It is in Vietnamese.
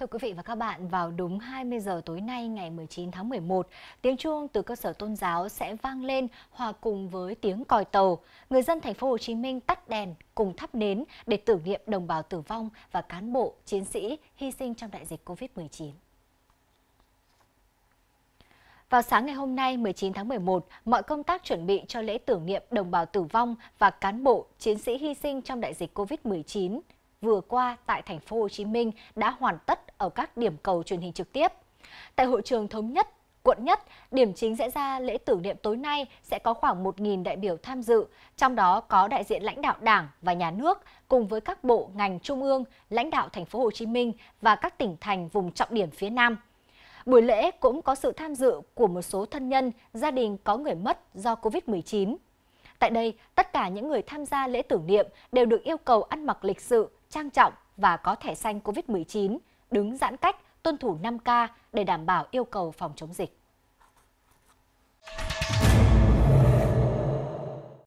Thưa quý vị và các bạn, vào đúng 20 giờ tối nay ngày 19 tháng 11, tiếng chuông từ cơ sở tôn giáo sẽ vang lên hòa cùng với tiếng còi tàu. Người dân thành phố Hồ Chí Minh tắt đèn cùng thắp nến để tưởng niệm đồng bào tử vong và cán bộ, chiến sĩ hy sinh trong đại dịch Covid-19. Vào sáng ngày hôm nay 19 tháng 11, mọi công tác chuẩn bị cho lễ tưởng niệm đồng bào tử vong và cán bộ, chiến sĩ hy sinh trong đại dịch COVID-19 vừa qua tại thành phố Hồ Chí Minh đã hoàn tất ở các điểm cầu truyền hình trực tiếp. Tại hội trường thống nhất quận nhất, điểm chính sẽ ra lễ tưởng niệm tối nay sẽ có khoảng 1.000 đại biểu tham dự, trong đó có đại diện lãnh đạo Đảng và nhà nước cùng với các bộ ngành trung ương, lãnh đạo thành phố Hồ Chí Minh và các tỉnh thành vùng trọng điểm phía Nam. Buổi lễ cũng có sự tham dự của một số thân nhân, gia đình có người mất do Covid-19. Tại đây, tất cả những người tham gia lễ tưởng niệm đều được yêu cầu ăn mặc lịch sự, trang trọng và có thẻ xanh COVID-19, đứng giãn cách, tuân thủ 5K để đảm bảo yêu cầu phòng chống dịch.